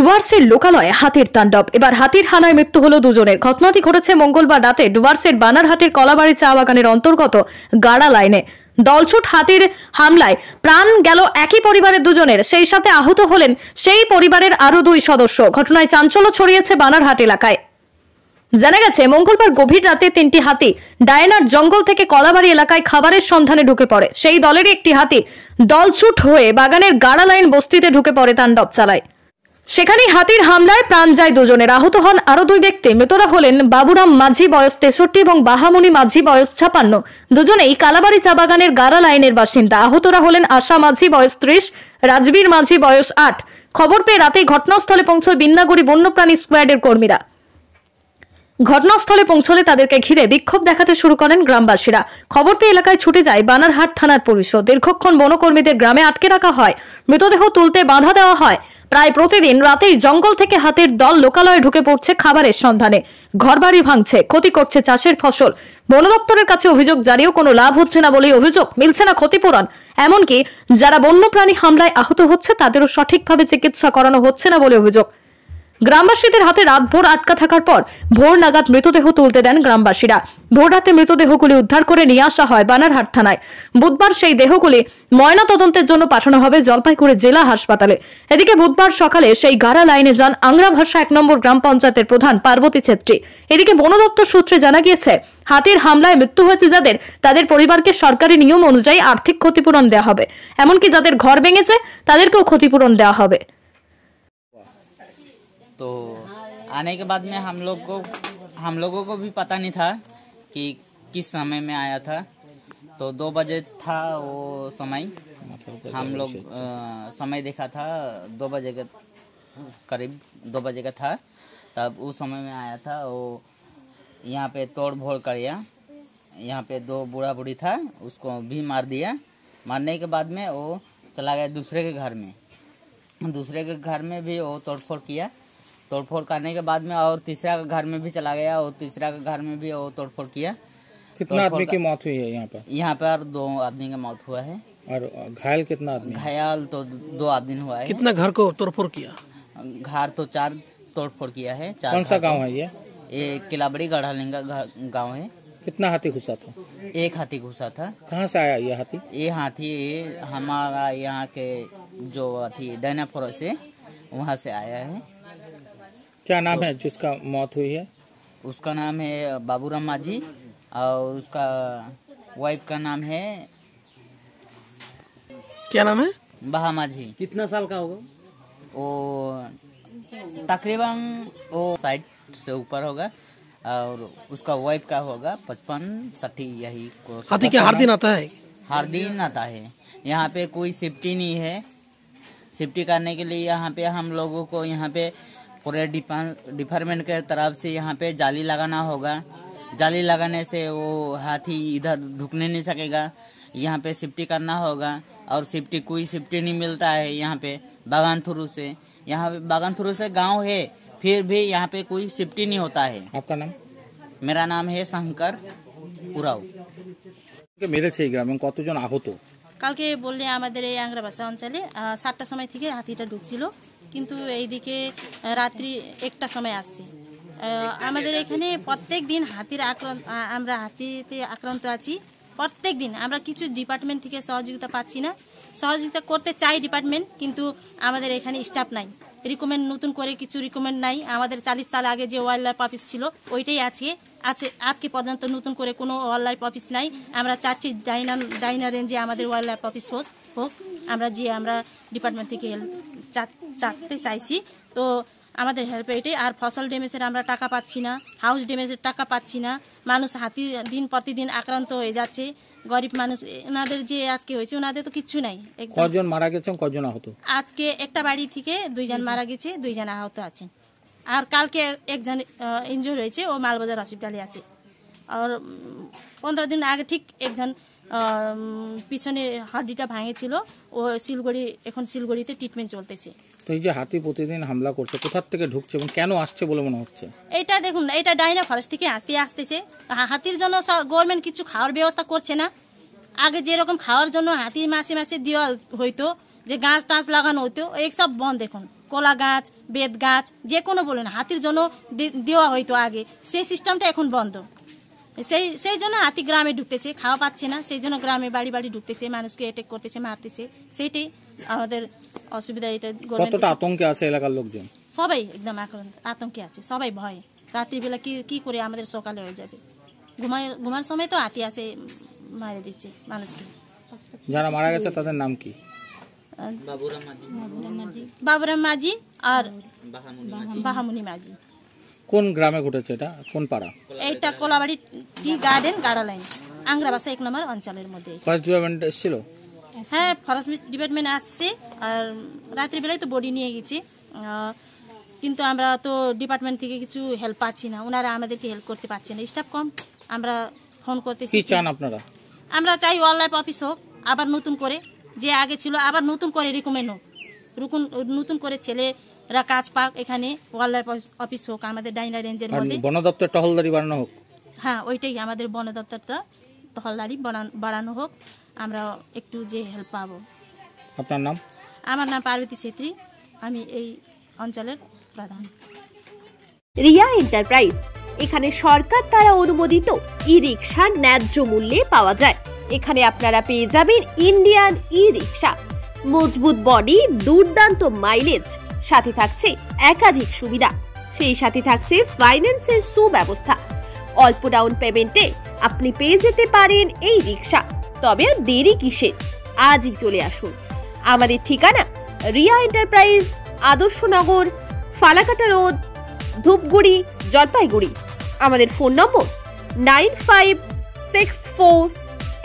ডুয়ার্সের লোকালয়ে হাতির তাণ্ডব এবার হাতির হানায় মৃত্যু হলো দুজনের ঘটনাটি ঘটেছে মঙ্গলবার রাতে ডুয়ার্সের বানারহাটের কলাবাড়ি চা বাগানের অন্তর্গত গাড়া লাইনে দলছুট হাতির হামলায় প্রাণ গেল একই পরিবারের দুজনের সেই সাথে আহত হলেন সেই পরিবারের আরও দুই সদস্য ঘটনায় চাঞ্চল্য ছড়িয়েছে বানারহাট এলাকায় জানা গেছে মঙ্গলবার গভীর রাতে তিনটি হাতি ডায়নার জঙ্গল থেকে কলাবাড়ি এলাকায় খাবারের সন্ধানে ঢুকে পড়ে সেই দলেরই একটি হাতি দলছুট হয়ে বাগানের গাড়া লাইন বস্তিতে ঢুকে পড়ে তাণ্ডব চালায় সেখানে হাতির হামলায় প্রাণ যায় দুজনের আহত হন আরও দুই ব্যক্তি মৃতরা হলেন বাবুরাম মাঝি বয়স তেষট্টি এবং বাহামণি মাঝি বয়স ছাপান্ন দুজনেই কালাবাড়ি চা বাগানের গারা লাইনের বাসিন্দা আহতরা হলেন আশা মাঝি বয়স ত্রিশ রাজবীর মাঝি বয়স আট খবর পেয়ে রাতেই ঘটনাস্থলে পৌঁছয় বিন্নাগুড়ি বন্যপ্রাণী স্কোয়াডের কর্মীরা ঘটনাস্থলে পৌঁছলে তাদেরকে ঘিরে বিক্ষোভ দেখাতে শুরু করেন গ্রামবাসীরা খবর পেয়ে এলাকায় ছুটে যায় বানারহাট থানার পুলিশও দীর্ঘক্ষণ বনকর্মীদের গ্রামে আটকে রাখা হয় মৃতদেহ তুলতে বাধা দেওয়া হয় প্রায় প্রতিদিন রাতেই জঙ্গল থেকে হাতের দল লোকালয়ে ঢুকে পড়ছে খাবারের সন্ধানে ঘরবাড়ি ভাঙছে ক্ষতি করছে চাষের ফসল বন দপ্তরের কাছে অভিযোগ জানিয়েও কোনো লাভ হচ্ছে না বলেই অভিযোগ মিলছে না ক্ষতিপূরণ এমনকি যারা বন্যপ্রাণী হামলায় আহত হচ্ছে তাদেরও সঠিকভাবে চিকিৎসা করানো হচ্ছে না বলে অভিযোগ গ্রামবাসীদের হাতে রাতভোর আটকা থাকার পর ভোর নাগাদ মৃতদেহ তুলতে দেন গ্রামবাসীরা ভোর রাতে মৃতদেহগুলি উদ্ধার করে নিয়ে আসা হয় বানারহাট থানায় বুধবার সেই দেহগুলি ময়নাতদন্তের জন্য পাঠানো হবে জলপাইগুড়ি জেলা হাসপাতালে এদিকে বুধবার সকালে সেই গাড়া লাইনে যান আংরা ভাষা এক নম্বর গ্রাম পঞ্চায়েতের প্রধান পার্বতী ছেত্রী এদিকে বনদপ্তর সূত্রে জানা গিয়েছে হাতির হামলায় মৃত্যু হয়েছে যাদের তাদের পরিবারকে সরকারি নিয়ম অনুযায়ী আর্থিক ক্ষতিপূরণ দেওয়া হবে এমনকি যাদের ঘর ভেঙেছে তাদেরকেও ক্ষতিপূরণ দেওয়া হবে तो आने के बाद में हम लोग को हम लोगों को भी पता नहीं था कि किस समय में आया था तो दो बजे था वो समय मतलब हम लोग समय देखा था दो बजे का करीब दो बजे का था तब उस समय में आया था वो यहाँ पे तोड़ भोड़ कर गया यहाँ पे दो बूढ़ा बूढ़ी था उसको भी मार दिया मारने के बाद में वो चला गया दूसरे के घर में दूसरे के घर में भी वो तोड़फोड़ किया तोड़फोड़ करने के बाद में और तीसरा का घर में भी चला गया और तीसरा का घर में भी और तोड़फोड़ किया कितना आदमी की मौत हुई है यहाँ पर यहाँ पर दो आदमी का मौत हुआ है और घायल कितना आदमी घायल तो दो आदमी हुआ है कितना घर को तोड़फोड़ किया घर तो चार तोड़फोड़ किया है चार कौन सा गाँव है ये ये किलाबड़ी गढ़ालिंगा गाँव है कितना हाथी घुसा था एक हाथी घुसा था कहाँ से आया ये हाथी ये हाथी हमारा यहाँ के जो हाथी डायनाफोर से वहाँ से आया है क्या नाम तो, है जिसका मौत हुई है उसका नाम है राम माझी और उसका वाइफ का नाम है क्या नाम है बहा माझी कितना साल का होगा वो तकरीबन वो साइड से ऊपर होगा और उसका वाइफ का होगा पचपन साठी यही हाथी क्या हर दिन आता है हर दिन आता है यहाँ पे कोई सेफ्टी नहीं है सेफ्टी करने के लिए यहाँ पे हम लोगों को यहाँ पे पूरे डिपार्टमेंट के तरफ से यहाँ पे जाली लगाना होगा जाली लगाने से वो हाथी इधर ढुकने नहीं सकेगा यहाँ पे सेफ्टी करना होगा और सेफ्टी कोई सेफ्टी नहीं मिलता है यहाँ पे बागान थ्रू से यहाँ पे बागान थ्रू से गांव है फिर भी यहाँ पे कोई सेफ्टी नहीं होता है आपका नाम मेरा नाम है शंकर उराव मेरे से ग्राम कत जन आहत कल के बोलने भाषा अंचले অঞ্চলে समय সময় থেকে কিন্তু এইদিকে রাত্রি একটা সময় আসছে আমাদের এখানে প্রত্যেক দিন হাতির আক্রান্ত আমরা হাতিতে আক্রান্ত আছি প্রত্যেক দিন আমরা কিছু ডিপার্টমেন্ট থেকে সহযোগিতা পাচ্ছি না সহযোগিতা করতে চাই ডিপার্টমেন্ট কিন্তু আমাদের এখানে স্টাফ নাই রিকমেন্ড নতুন করে কিছু রিকমেন্ড নাই আমাদের চালিশ সাল আগে যে ওয়াইল্ড লাইফ অফিস ছিল ওইটাই আছে আছে আজকে পর্যন্ত নতুন করে কোনো ওয়াইল্ড লাইফ অফিস নাই আমরা চারটি ডাইনা ডাইনা রেঞ্জে আমাদের ওয়াইল্ড লাইফ অফিস হোক হোক আমরা যে আমরা ডিপার্টমেন্ট থেকে হেল্প চাপতে চাইছি তো আমাদের হেল্প এটাই আর ফসল ড্যামেজের আমরা টাকা পাচ্ছি না হাউস ড্যামেজের টাকা পাচ্ছি না মানুষ হাতি দিন প্রতিদিন আক্রান্ত হয়ে যাচ্ছে গরিব মানুষ ওনাদের যে আজকে হয়েছে ওনাদের তো কিচ্ছু নাই কজন মারা গেছেন কজন আহত আজকে একটা বাড়ি থেকে দুইজন মারা গেছে দুইজন আহত আছেন আর কালকে একজন ইঞ্জুর হয়েছে ও মালবাজার হসপিটালে আছে আর পনেরো দিন আগে ঠিক একজন পিছনে হাড্ডিটা ভাঙেছিল ও শিলগুড়ি এখন শিলগুড়িতে ট্রিটমেন্ট চলতেছে তো এই যে হাতি প্রতিদিন হামলা করছে কোথার থেকে ঢুকছে এবং কেন আসছে বলে মনে হচ্ছে এটা দেখুন এটা ডাইনা ফরেস্ট থেকে হাতি আসতেছে হাতির জন্য গভর্নমেন্ট কিছু খাওয়ার ব্যবস্থা করছে না আগে যেরকম খাওয়ার জন্য হাতি মাসে মাসে দেওয়া হইতো যে গাছ টাছ লাগানো হইতো সব বন্ধ দেখুন কলা গাছ বেত গাছ যে কোনো বলুন হাতির জন্য দেওয়া হইতো আগে সেই সিস্টেমটা এখন বন্ধ সেই সেই জন্য হাতি গ্রামে ঢুকতেছে খাওয়া পাচ্ছে না সেই জন্য গ্রামে বাড়ি বাড়ি ঢুকতেছে মানুষকে অ্যাটেক করতেছে মারতেছে সেইটাই আমাদের অসুবিধা এটা কতটা আতঙ্কে আছে এলাকার লোকজন সবাই একদম আক্রান্ত আতঙ্কে আছে সবাই ভয়ে রাত্রিবেলা কি কি করে আমাদের সকালে হয়ে যাবে ঘুমায় ঘুমার সময় তো হাতি আসে মারে দিচ্ছে মানুষকে যারা মারা গেছে তাদের নাম কি বাবুরাম মাঝি বাবুরাম মাঝি আর বাহামুনি মাঝি কোন গ্রামে ঘটেছে এটা কোন পাড়া এইটা কোলাবাড়ি টি গার্ডেন গাড়া লাইন আংরা ভাষা এক নম্বর অঞ্চলের মধ্যে ফরেস্ট ডিপার্টমেন্ট এসেছিল হ্যাঁ ফরেস্ট ডিপার্টমেন্ট আসছে আর রাত্রিবেলায় তো বডি নিয়ে গেছি কিন্তু আমরা তো ডিপার্টমেন্ট থেকে কিছু হেল্প পাচ্ছি না ওনারা আমাদেরকে হেল্প করতে পারছে না স্টাফ কম আমরা ফোন করতেছি কি চান আপনারা আমরা চাই ওয়াইল্ড লাইফ অফিস হোক আবার নতুন করে যে আগে ছিল আবার নতুন করে রিকমেন্ড হোক রুকুন নতুন করে ছেলেরা কাজ পাক এখানে ওয়াইল্ড অফিস হোক আমাদের ডাইনা রেঞ্জের মধ্যে বন দপ্তর টহলদারি বানানো হোক হ্যাঁ ওইটাই আমাদের বন দপ্তরটা টহলদারি বাড়ানো হোক আমরা একটু যে হেল্প পাবো আপনার নাম আমার নাম পার্বতী ছেত্রী আমি এই অঞ্চলের প্রধান রিয়া এন্টারপ্রাইজ এখানে সরকার দ্বারা অনুমোদিত ই রিক্সা ন্যায্য মূল্যে পাওয়া যায় এখানে আপনারা পেয়ে যাবেন ইন্ডিয়ান ই রিক্সা মজবুত বডি দুর্দান্ত মাইলেজ সাথে থাকছে একাধিক সুবিধা সেই সাথে থাকছে ফাইন্যান্সের সুব্যবস্থা অল্প ডাউন পেমেন্টে আপনি পেয়ে যেতে পারেন এই রিক্সা তবে দেরি কিসের আজই চলে আসুন আমাদের ঠিকানা রিয়া এন্টারপ্রাইজ আদর্শনগর ফালাকাটা রোড ধূপগুড়ি জলপাইগুড়ি আমাদের phone number nine five six four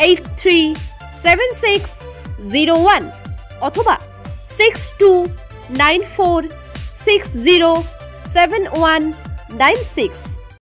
eight three seven six zero one অথবা six two nine four six zero seven one nine six